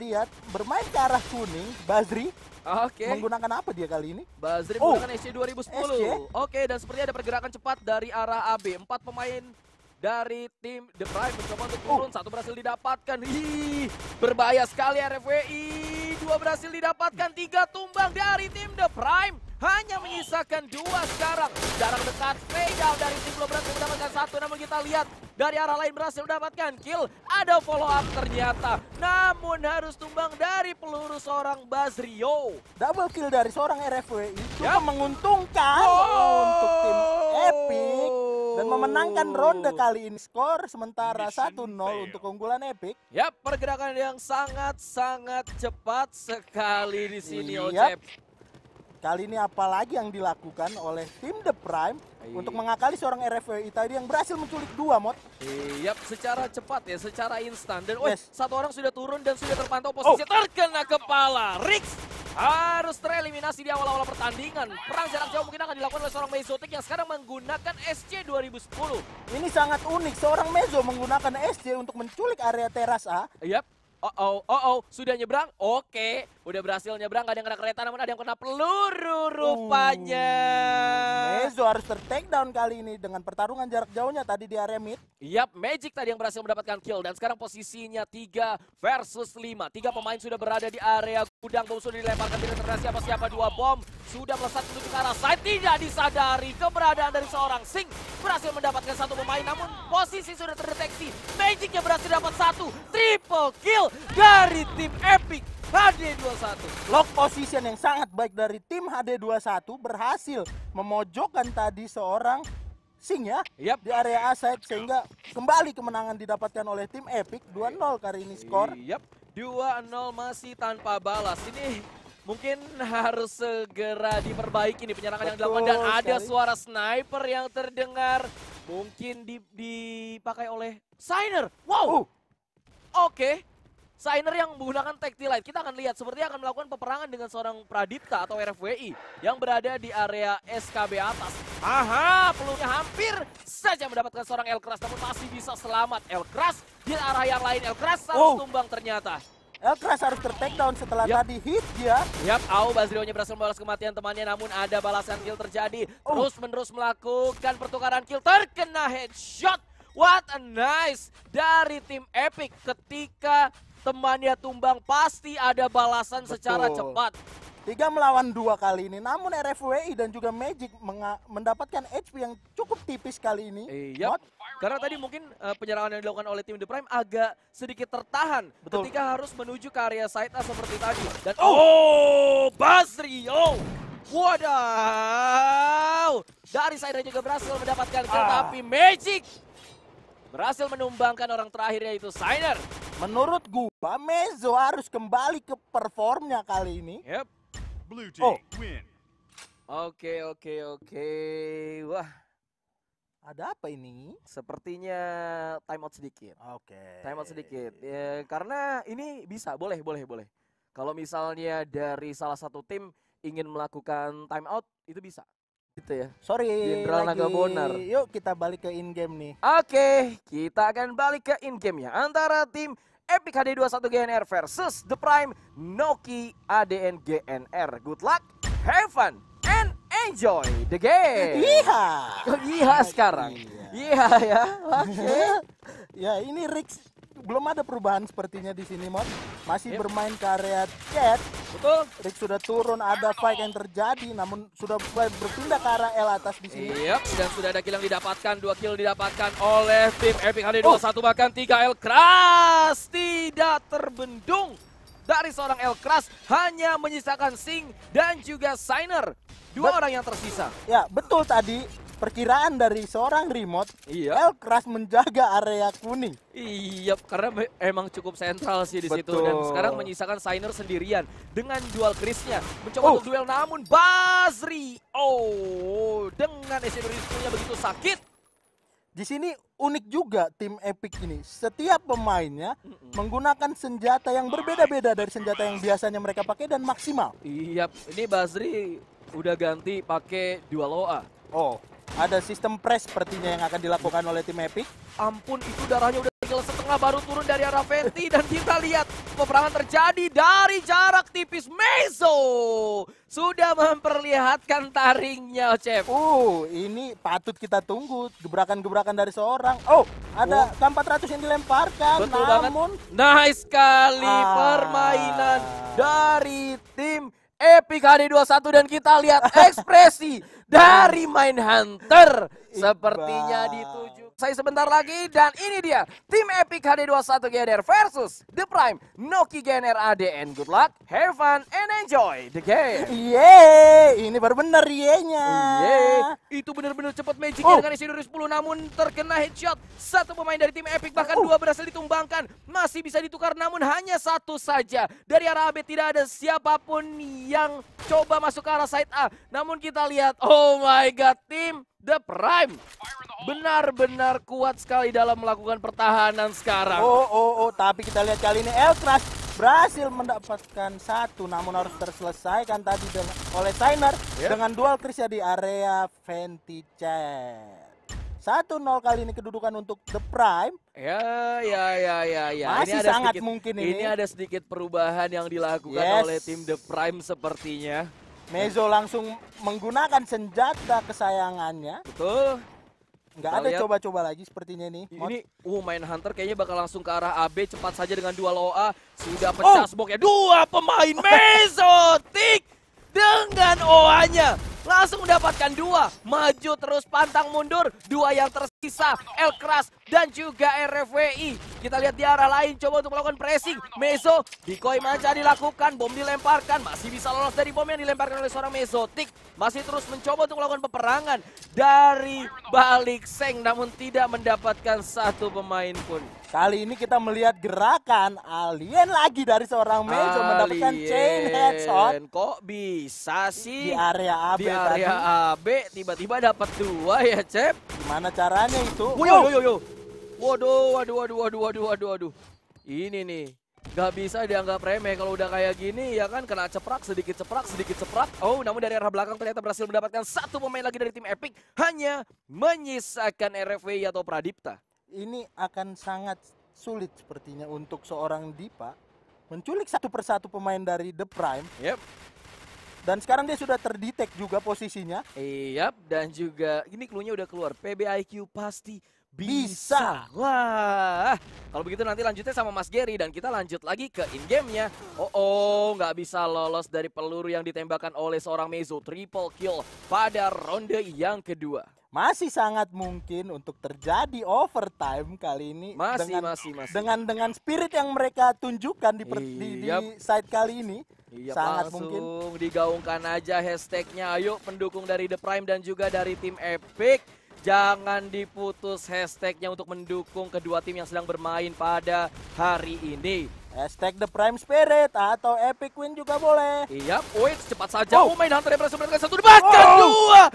lihat bermain ke arah kuning, Basri. Oke. Okay. Menggunakan apa dia kali ini? Basri oh. menggunakan SC 2010. Oke, Oke, dan sepertinya ada pergerakan cepat dari arah AB. Empat pemain dari tim The Prime mencoba untuk turun. Oh. Satu berhasil didapatkan. Hi, berbahaya sekali RFWI. Dua berhasil didapatkan. Tiga tumbang dari tim The Prime. Hanya menyisakan dua sekarang. Jarak dekat, fatal dari tim belum berhasil mendapatkan satu. Namun kita lihat dari arah lain berhasil mendapatkan kill. Ada follow up ternyata. Namun harus tumbang dari peluru seorang Bazrio. Double kill dari seorang RFW itu yep. Ya. menguntungkan oh. oh. untuk tim Epic dan memenangkan ronde kali ini skor sementara 1-0 untuk keunggulan Epic. Yap, pergerakan yang sangat-sangat cepat sekali di sini yep. Ocep. Kali ini apa lagi yang dilakukan oleh tim The Prime iya. untuk mengakali seorang RFWI tadi yang berhasil menculik dua mod. Iya, secara cepat ya, secara instan. Dan yes. oh, satu orang sudah turun dan sudah terpantau posisi oh. terkena kepala. Rix harus tereliminasi di awal-awal pertandingan. Perang jarak jauh mungkin akan dilakukan oleh seorang Mezotic yang sekarang menggunakan SC 2010. Ini sangat unik, seorang Mezo menggunakan SC untuk menculik area teras A. Yep. Oh oh, oh oh, sudah nyebrang? Oke, udah berhasil nyebrang, gak ada yang kena kereta namun ada yang kena peluru rupanya. Uh, Mezo harus ter kali ini dengan pertarungan jarak jauhnya tadi di area mid. Yap, Magic tadi yang berhasil mendapatkan kill dan sekarang posisinya 3 versus 5. Tiga pemain sudah berada di area Udang bom sudah dilemparkan tidak terkena siapa-siapa dua bom sudah melesat menuju ke arah saya tidak disadari keberadaan dari seorang Sing berhasil mendapatkan satu pemain namun posisi sudah terdeteksi Magicnya berhasil dapat satu triple kill dari tim Epic HD21 lock position yang sangat baik dari tim HD21 berhasil memojokkan tadi seorang Sing ya yep. di area aside sehingga kembali kemenangan didapatkan oleh tim Epic 2-0 kali ini skor. Yep. 2-0 masih tanpa balas. Ini mungkin harus segera diperbaiki nih penyerangan Betul, yang dilakukan. Dan sekali. ada suara sniper yang terdengar. Mungkin dipakai oleh Signer. Wow! Uh. Oke. Okay. Signer yang menggunakan tacti light. Kita akan lihat sepertinya akan melakukan peperangan dengan seorang Pradipta atau RFWI yang berada di area SKB atas. Aha, pelurunya hampir saja mendapatkan seorang Elkras namun masih bisa selamat. Elkras di arah yang lain. Elkras harus oh. tumbang ternyata. Elkras harus ter-takedown setelah yep. tadi hit dia. Yap, Au Bazrionya berhasil membalas kematian temannya namun ada balasan kill terjadi. Oh. Terus-menerus melakukan pertukaran kill terkena headshot. What a nice dari tim Epic ketika temannya tumbang pasti ada balasan Betul. secara cepat. Tiga melawan dua kali ini. Namun RFWI dan juga Magic mendapatkan HP yang cukup tipis kali ini. Iya. Eh, yep. Karena tadi mungkin uh, penyerangan yang dilakukan oleh tim The Prime agak sedikit tertahan Betul. ketika harus menuju ke area side A seperti tadi. Dan oh, oh Basri. Oh. Wadaw. Dari side juga berhasil mendapatkan kill ah. tapi Magic berhasil menumbangkan orang terakhirnya itu Sainer. Menurut gua Mezo harus kembali ke performnya kali ini. Yep. Blue team oh. win. Oke, oke, oke. Wah. Ada apa ini? Sepertinya timeout sedikit. Oke. Okay. Timeout sedikit. Ya, karena ini bisa, boleh, boleh, boleh. Kalau misalnya dari salah satu tim ingin melakukan timeout, itu bisa. Gitu ya. Sorry. Jenderal Naga Bonar. Yuk kita balik ke in game nih. Oke, okay, kita akan balik ke in game ya. Antara tim Epic HD21 GNR versus The Prime Noki ADN GNR. Good luck, have fun, and enjoy the game. Iya. Oh, iya, iya sekarang. Iya, iya ya. Oke. ya ini Rix belum ada perubahan sepertinya di sini mod. Masih yep. bermain ke area Betul. Rick sudah turun, ada fight yang terjadi, namun sudah mulai berpindah ke arah L atas di sini. Yep, dan sudah ada kill yang didapatkan, dua kill didapatkan oleh tim Epic hd dua oh. Satu bahkan tiga L keras, tidak terbendung dari seorang L keras hanya menyisakan Sing dan juga Signer. Dua Bet orang yang tersisa. Ya, betul tadi perkiraan dari seorang remote, iya. keras menjaga area kuning. Iya, karena emang cukup sentral sih di situ dan sekarang menyisakan signer sendirian dengan dual Chrisnya mencoba oh. untuk duel namun Basri oh dengan esensinya begitu sakit. Di sini unik juga tim Epic ini. Setiap pemainnya menggunakan senjata yang berbeda-beda dari senjata yang biasanya mereka pakai dan maksimal. Iya, ini Basri udah ganti pakai dual OA. Oh. Ada sistem press sepertinya yang akan dilakukan oleh tim Epic. Ampun, itu darahnya udah tinggal setengah baru turun dari arah Fenty. dan kita lihat peperangan terjadi dari jarak tipis. Mezo sudah memperlihatkan taringnya, Chef. Uh, ini patut kita tunggu. Gebrakan-gebrakan dari seorang. Oh, ada oh. 400 yang dilemparkan. Betul namun... banget. Nice sekali ah. permainan dari tim Epic HD21 dan kita lihat ekspresi dari Main Hunter Sepertinya dituju. Saya sebentar lagi dan ini dia tim Epic HD21 GDR versus The Prime Noki GNR ADN. Good luck, have fun, and enjoy the game. Yeay, ini baru bener yenya. Yeay, itu bener-bener cepat magic oh. dengan Isidori 10 namun terkena headshot. Satu pemain dari tim Epic bahkan oh. dua berhasil ditumbangkan. Masih bisa ditukar namun hanya satu saja. Dari arah AB tidak ada siapapun yang coba masuk ke arah side A. Namun kita lihat, oh Oh my god, tim The Prime benar-benar kuat sekali dalam melakukan pertahanan sekarang. Oh, oh, oh, tapi kita lihat kali ini Eltras berhasil mendapatkan satu namun harus terselesaikan tadi dengan, oleh Sainer yeah. dengan dual Krisya di area Venticare. 1-0 kali ini kedudukan untuk The Prime. Ya, ya, ya, ya, ya. Masih ini ada sangat sedikit, mungkin ini. Ini ada sedikit perubahan yang dilakukan yes. oleh tim The Prime sepertinya. Mezo langsung menggunakan senjata kesayangannya. Betul. Enggak ada coba-coba lagi sepertinya ini. Ini, uh main Hunter kayaknya bakal langsung ke arah AB cepat saja dengan dua loa Sudah oh! pecah oh. smoke-nya. Dua pemain Mezo tik dengan OA-nya langsung mendapatkan dua. Maju terus pantang mundur, dua yang tersisa, El Kras dan juga RFWI. Kita lihat di arah lain, coba untuk melakukan pressing. Mezo, decoy manca dilakukan, bom dilemparkan, masih bisa lolos dari bom yang dilemparkan oleh seorang Mezo. masih terus mencoba untuk melakukan peperangan dari balik Seng, namun tidak mendapatkan satu pemain pun. Kali ini kita melihat gerakan alien lagi dari seorang Mejo mendapatkan chain headshot. Kok bisa sih? Di area AB Di area tadi. AB tiba-tiba dapat dua ya, Cep. Gimana caranya itu? Yo yo yo yo. Waduh, waduh, waduh, waduh, waduh, waduh, waduh. Ini nih. Gak bisa dianggap remeh kalau udah kayak gini ya kan kena ceprak sedikit ceprak sedikit ceprak. Oh namun dari arah belakang ternyata berhasil mendapatkan satu pemain lagi dari tim Epic hanya menyisakan RFW atau Pradipta ini akan sangat sulit sepertinya untuk seorang Dipa menculik satu persatu pemain dari The Prime. Yep. Dan sekarang dia sudah terdetek juga posisinya. Yap, dan juga ini klunya udah keluar. PBIQ pasti bisa. bisa. Wah, kalau begitu nanti lanjutnya sama Mas Gary dan kita lanjut lagi ke in game-nya. Oh, oh, nggak bisa lolos dari peluru yang ditembakkan oleh seorang Mezo. Triple kill pada ronde yang kedua masih sangat mungkin untuk terjadi overtime kali ini masih, dengan masih, masih. dengan dengan spirit yang mereka tunjukkan di per, di, di iya. side kali ini Iyap, sangat langsung mungkin digaungkan aja hashtagnya ayo pendukung dari The Prime dan juga dari tim Epic jangan diputus hashtagnya untuk mendukung kedua tim yang sedang bermain pada hari ini Hashtag The Prime Spirit atau Epic Win juga boleh. Iya, wait cepat saja. Oh, oh main Hunter yang berhasil satu debat, oh. dua.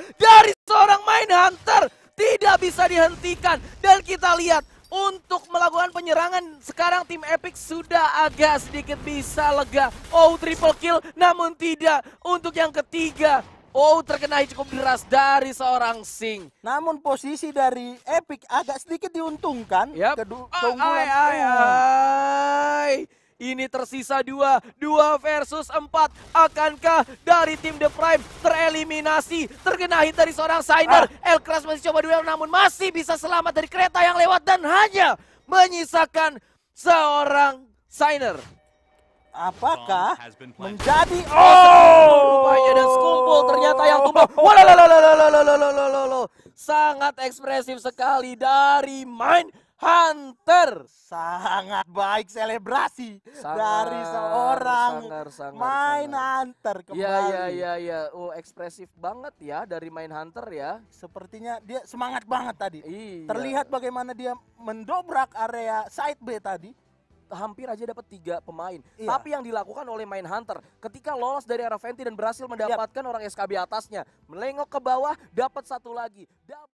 Hunter tidak bisa dihentikan. Dan kita lihat untuk melakukan penyerangan sekarang tim Epic sudah agak sedikit bisa lega. Oh triple kill namun tidak untuk yang ketiga. Oh terkena cukup deras dari seorang Sing. Namun posisi dari Epic agak sedikit diuntungkan. Yep. Kedu keunggulan. ay, ay, ay. Ini tersisa dua, dua versus empat. Akankah dari tim The Prime tereliminasi, terkena hit dari seorang Signer? Ah. El Kras masih coba duel namun masih bisa selamat dari kereta yang lewat dan hanya menyisakan seorang Signer. Apakah menjadi oh rupanya dan skumpul ternyata yang oh! tumbang. Walalalalalalalalalalalalo. Sangat ekspresif sekali dari Main. Hunter sangat baik selebrasi sangar, dari seorang sangar, sangar, main sangar. Hunter iya, iya, kembali. Ya ya ya ya, oh ekspresif banget ya dari main Hunter ya. Sepertinya dia semangat banget tadi. Iya. Terlihat bagaimana dia mendobrak area side B tadi hampir aja dapat tiga pemain. Iya. Tapi yang dilakukan oleh main Hunter ketika lolos dari arah Venti dan berhasil mendapatkan orang SKB atasnya, melengok ke bawah dapat satu lagi. Dap